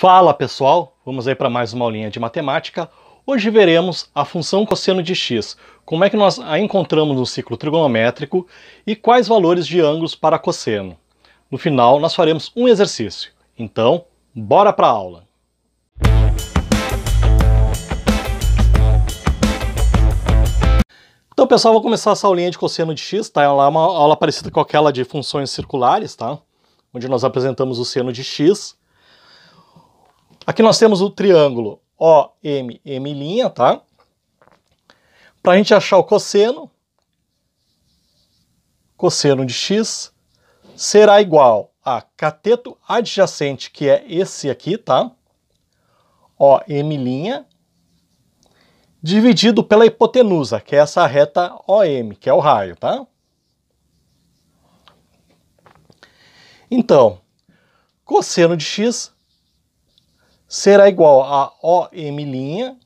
Fala pessoal, vamos aí para mais uma aulinha de matemática. Hoje veremos a função cosseno de x, como é que nós a encontramos no ciclo trigonométrico e quais valores de ângulos para cosseno. No final nós faremos um exercício, então bora para a aula! Então pessoal, vou começar essa aulinha de cosseno de x, tá? é uma aula parecida com aquela de funções circulares, tá? Onde nós apresentamos o seno de x Aqui nós temos o triângulo OMM', tá? Para a gente achar o cosseno, cosseno de x será igual a cateto adjacente, que é esse aqui, tá? OM', dividido pela hipotenusa, que é essa reta OM, que é o raio, tá? Então, cosseno de x será igual a OM'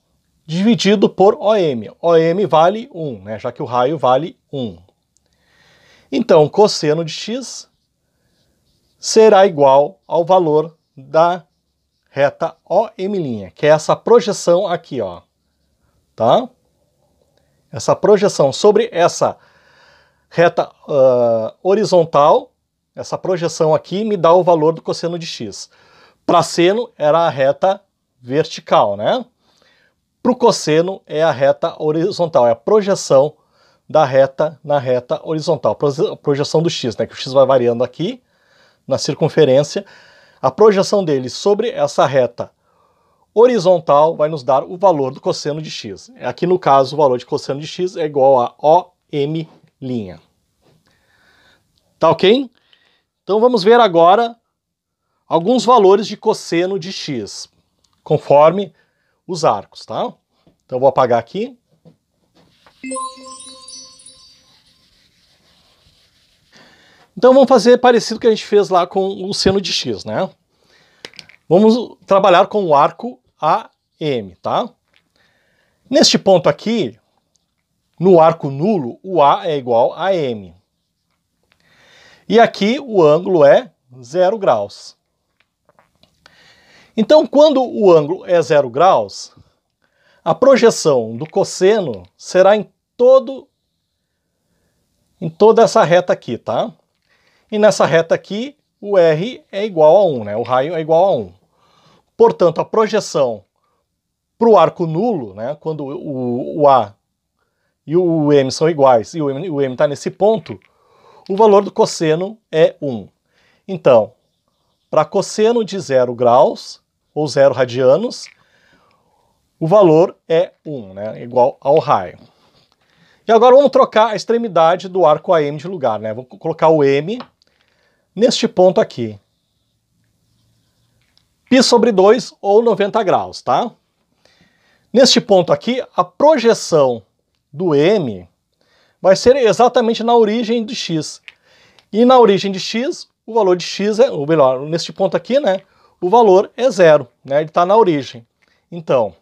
dividido por OM. OM vale 1, né, já que o raio vale 1. Então, cosseno de x será igual ao valor da reta OM', que é essa projeção aqui, ó. Tá? Essa projeção sobre essa reta uh, horizontal, essa projeção aqui me dá o valor do cosseno de x. Para seno era a reta vertical, né? Para o cosseno é a reta horizontal, é a projeção da reta na reta horizontal, a projeção do x, né? Que o x vai variando aqui na circunferência. A projeção dele sobre essa reta horizontal vai nos dar o valor do cosseno de x. Aqui no caso, o valor de cosseno de x é igual a OM'. Tá ok? Então vamos ver agora alguns valores de cosseno de x, conforme os arcos, tá? Então vou apagar aqui. Então vamos fazer parecido com o que a gente fez lá com o seno de x, né? Vamos trabalhar com o arco AM, tá? Neste ponto aqui, no arco nulo, o A é igual a M. E aqui o ângulo é zero graus. Então, quando o ângulo é zero graus, a projeção do cosseno será em todo em toda essa reta aqui, tá? E nessa reta aqui, o R é igual a 1, né? O raio é igual a 1. Portanto, a projeção para o arco nulo, né? Quando o, o A e o M são iguais e o M está nesse ponto, o valor do cosseno é 1. Então, para cosseno de zero graus, ou zero radianos, o valor é 1, né? igual ao raio. E agora vamos trocar a extremidade do arco AM de lugar. Né? Vou colocar o M neste ponto aqui. Π sobre 2 ou 90 graus, tá? Neste ponto aqui, a projeção do M vai ser exatamente na origem de x. E na origem de x, o valor de x é, ou melhor, neste ponto aqui, né? o valor é zero, né? ele está na origem. Então,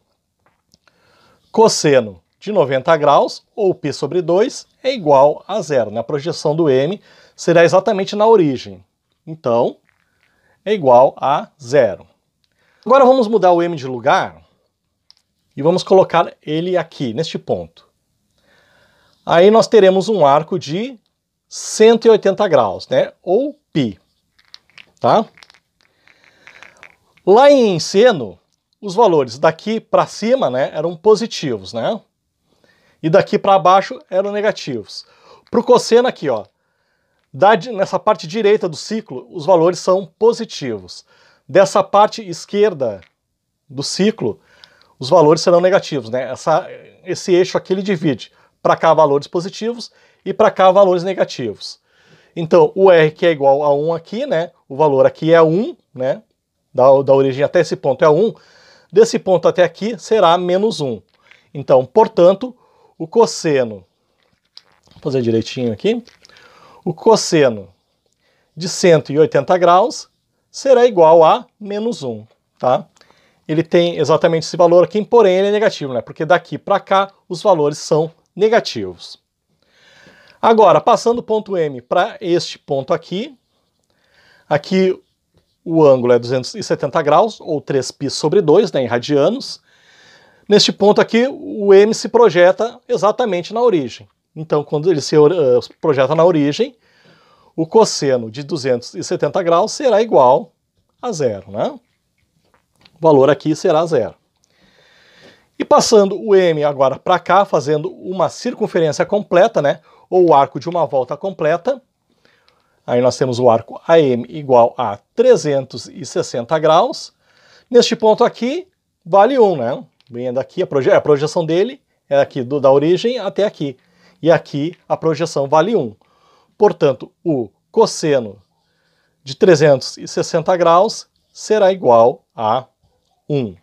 cosseno de 90 graus, ou π sobre 2, é igual a zero. Né? A projeção do m será exatamente na origem. Então, é igual a zero. Agora vamos mudar o m de lugar e vamos colocar ele aqui, neste ponto. Aí nós teremos um arco de 180 graus, né? ou π. Tá? Lá em Enseno, os valores daqui para cima né, eram positivos, né? E daqui para baixo eram negativos. Para o cosseno aqui, ó, da, nessa parte direita do ciclo, os valores são positivos. Dessa parte esquerda do ciclo, os valores serão negativos, né? Essa, esse eixo aqui ele divide para cá valores positivos e para cá valores negativos. Então, o R que é igual a 1 aqui, né? O valor aqui é 1, né? da, da origem até esse ponto é 1, desse ponto até aqui será menos 1. Então, portanto, o cosseno, vou fazer direitinho aqui, o cosseno de 180 graus será igual a menos 1, tá? Ele tem exatamente esse valor aqui, porém ele é negativo, né? Porque daqui para cá os valores são negativos. Agora, passando o ponto M para este ponto aqui, aqui o ângulo é 270 graus, ou 3π sobre 2, né, em radianos. Neste ponto aqui, o M se projeta exatamente na origem. Então, quando ele se uh, projeta na origem, o cosseno de 270 graus será igual a zero, né? O valor aqui será zero. E passando o M agora para cá, fazendo uma circunferência completa, né? Ou o arco de uma volta completa, Aí nós temos o arco AM igual a 360 graus. Neste ponto aqui, vale 1, né? Vem daqui, a, proje a projeção dele é aqui do, da origem até aqui. E aqui a projeção vale 1. Portanto, o cosseno de 360 graus será igual a 1.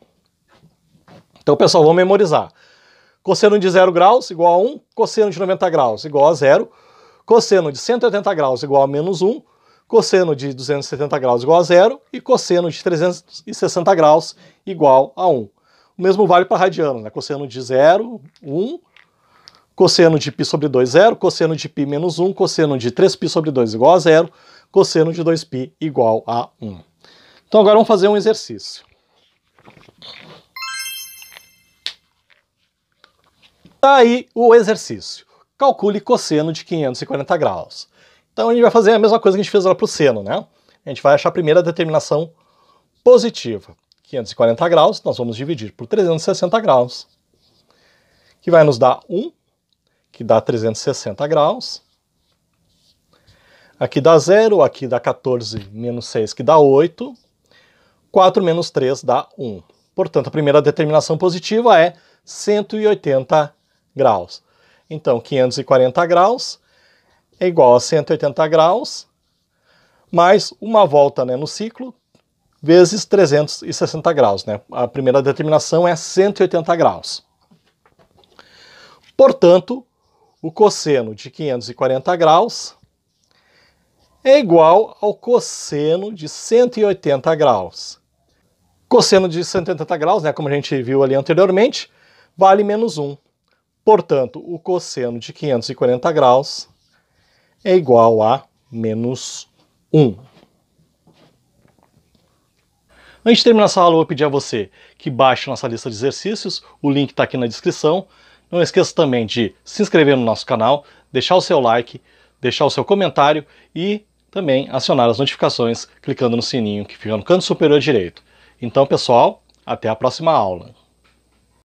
Então, pessoal, vamos memorizar. Cosseno de 0 graus igual a 1, cosseno de 90 graus igual a 0, Cosseno de 180 graus igual a menos 1, cosseno de 270 graus igual a zero e cosseno de 360 graus igual a 1. O mesmo vale para radiano, né? cosseno de 0, 1, cosseno de π sobre 2, 0, cosseno de π menos 1, cosseno de 3π sobre 2 igual a zero, cosseno de 2π igual a 1. Então agora vamos fazer um exercício. Tá aí o exercício calcule cosseno de 540 graus. Então a gente vai fazer a mesma coisa que a gente fez lá para o seno, né? A gente vai achar a primeira determinação positiva. 540 graus, nós vamos dividir por 360 graus, que vai nos dar 1, que dá 360 graus. Aqui dá 0, aqui dá 14 menos 6, que dá 8. 4 menos 3 dá 1. Portanto, a primeira determinação positiva é 180 graus. Então, 540 graus é igual a 180 graus mais uma volta né, no ciclo vezes 360 graus. Né? A primeira determinação é 180 graus. Portanto, o cosseno de 540 graus é igual ao cosseno de 180 graus. Cosseno de 180 graus, né, como a gente viu ali anteriormente, vale menos 1. Portanto, o cosseno de 540 graus é igual a menos 1. Antes de terminar essa aula, eu vou pedir a você que baixe nossa lista de exercícios, o link está aqui na descrição. Não esqueça também de se inscrever no nosso canal, deixar o seu like, deixar o seu comentário e também acionar as notificações clicando no sininho que fica no canto superior direito. Então, pessoal, até a próxima aula.